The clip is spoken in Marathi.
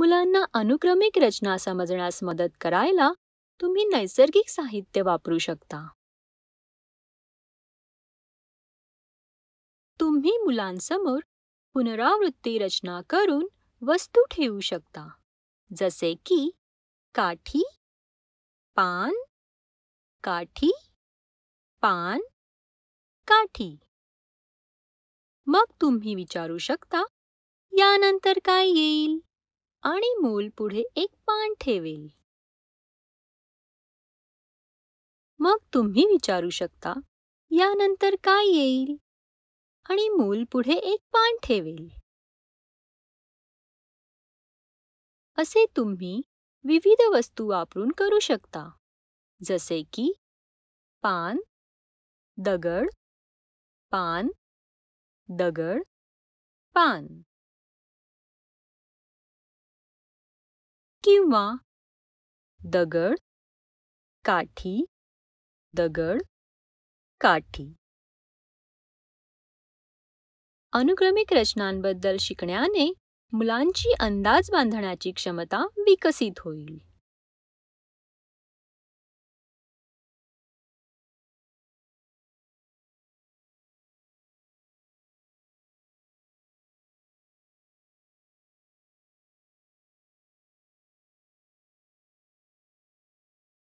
मुलांना अनुक्रमिक रचना समजण्यास मदत करायला तुम्ही नैसर्गिक साहित्य वापरू शकता तुम्ही मुलांसमोर पुनरावृत्ती रचना करून वस्तू ठेवू शकता जसे की काठी पान काठी पान काठी मग तुम्ही विचारू शकता यानंतर काय येईल आणि मूल पुढे एक पान ठेवेल मग तुम्ही विचारू शकता यानंतर काय येईल आणि मूल पुढे एक पान ठेवेल असे तुम्ही विविध वस्तू वापरून करू शकता जसे की पान दगड पान दगड पान किंवा दगड काठी दगड काठी अनुक्रमिक रचनांबद्दल शिकण्याने मुलांची अंदाज बांधण्याची क्षमता विकसित होईल